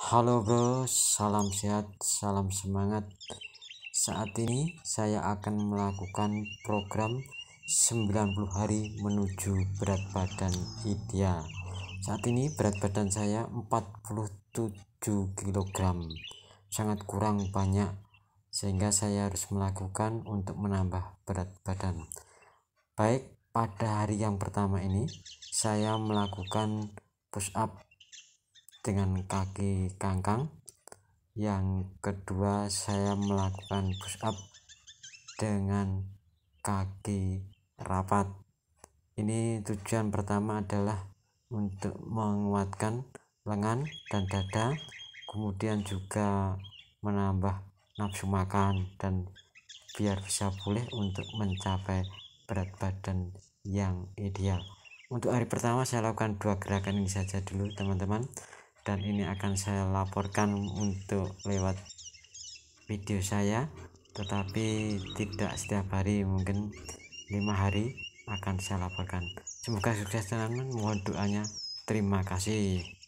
Halo bro, salam sehat, salam semangat. Saat ini saya akan melakukan program 90 hari menuju berat badan ideal. Saat ini berat badan saya 47 kg. Sangat kurang banyak sehingga saya harus melakukan untuk menambah berat badan. Baik, pada hari yang pertama ini saya melakukan push up dengan kaki kangkang yang kedua saya melakukan push up dengan kaki rapat ini tujuan pertama adalah untuk menguatkan lengan dan dada kemudian juga menambah nafsu makan dan biar bisa pulih untuk mencapai berat badan yang ideal untuk hari pertama saya lakukan dua gerakan ini saja dulu teman-teman dan ini akan saya laporkan untuk lewat video saya tetapi tidak setiap hari mungkin lima hari akan saya laporkan semoga sukses teman-teman mohon doanya terima kasih